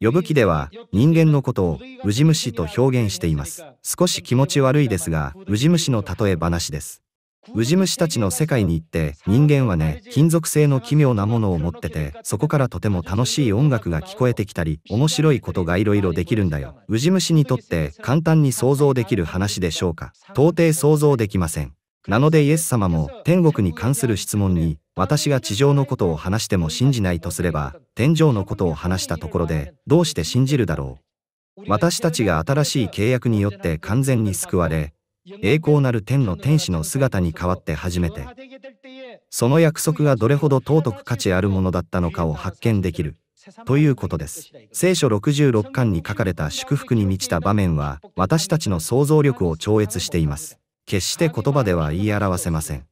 呼ぶ気では人間のことをウジ虫と表現しています。少し気持ち悪いですが、ウジ虫の例え話です。ウジ虫たちの世界に行って人間はね、金属製の奇妙なものを持ってて、そこからとても楽しい音楽が聞こえてきたり、面白いことがいろいろできるんだよ。ウジ虫にとって簡単に想像できる話でしょうか。到底想像できません。なのでイエス様も天国に関する質問に私が地上のことを話しても信じないとすれば天井のことを話したところでどうして信じるだろう私たちが新しい契約によって完全に救われ栄光なる天の天使の姿に変わって初めてその約束がどれほど尊く価値あるものだったのかを発見できるということです聖書66巻に書かれた祝福に満ちた場面は私たちの想像力を超越しています決して言葉では言い表せません